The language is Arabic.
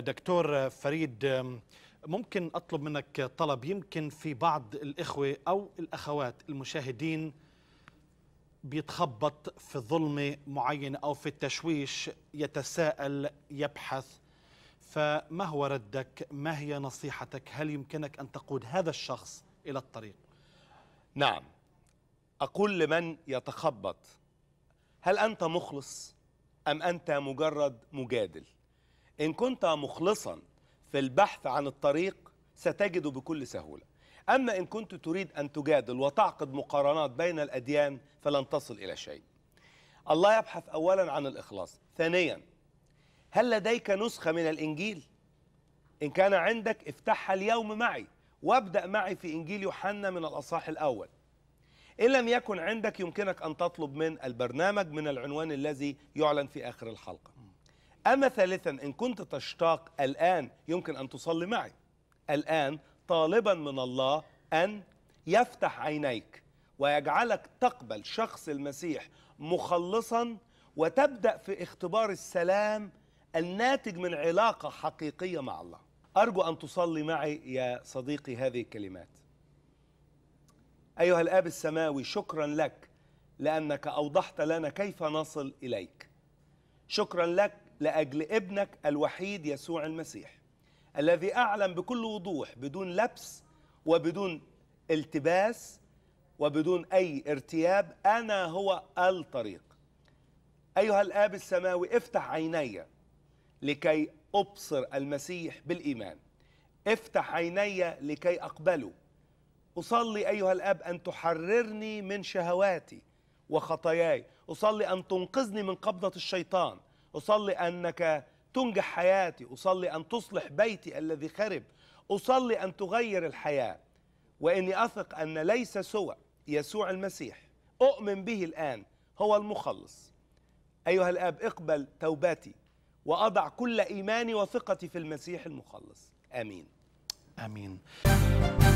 دكتور فريد ممكن أطلب منك طلب يمكن في بعض الإخوة أو الأخوات المشاهدين بيتخبط في ظلمة معينة أو في التشويش يتساءل يبحث فما هو ردك ما هي نصيحتك هل يمكنك أن تقود هذا الشخص إلى الطريق نعم أقول لمن يتخبط هل أنت مخلص أم أنت مجرد مجادل إن كنت مخلصا في البحث عن الطريق ستجد بكل سهولة أما إن كنت تريد أن تجادل وتعقد مقارنات بين الأديان فلن تصل إلى شيء الله يبحث أولا عن الإخلاص ثانيا هل لديك نسخة من الإنجيل؟ إن كان عندك افتحها اليوم معي وابدأ معي في إنجيل يوحنا من الأصحاح الأول إن لم يكن عندك يمكنك أن تطلب من البرنامج من العنوان الذي يعلن في آخر الحلقة أما ثالثا إن كنت تشتاق الآن يمكن أن تصلي معي الآن طالبا من الله أن يفتح عينيك ويجعلك تقبل شخص المسيح مخلصا وتبدأ في اختبار السلام الناتج من علاقة حقيقية مع الله أرجو أن تصلي معي يا صديقي هذه الكلمات أيها الآب السماوي شكرا لك لأنك أوضحت لنا كيف نصل إليك شكرا لك لاجل ابنك الوحيد يسوع المسيح الذي اعلن بكل وضوح بدون لبس وبدون التباس وبدون اي ارتياب انا هو الطريق ايها الاب السماوي افتح عيني لكي ابصر المسيح بالايمان افتح عيني لكي اقبله اصلي ايها الاب ان تحررني من شهواتي وخطاياي اصلي ان تنقذني من قبضه الشيطان أصلي أنك تنجح حياتي أصلي أن تصلح بيتي الذي خرب أصلي أن تغير الحياة وإني أثق أن ليس سوى يسوع المسيح أؤمن به الآن هو المخلص أيها الآب اقبل توبتي وأضع كل إيماني وثقتي في المسيح المخلص آمين آمين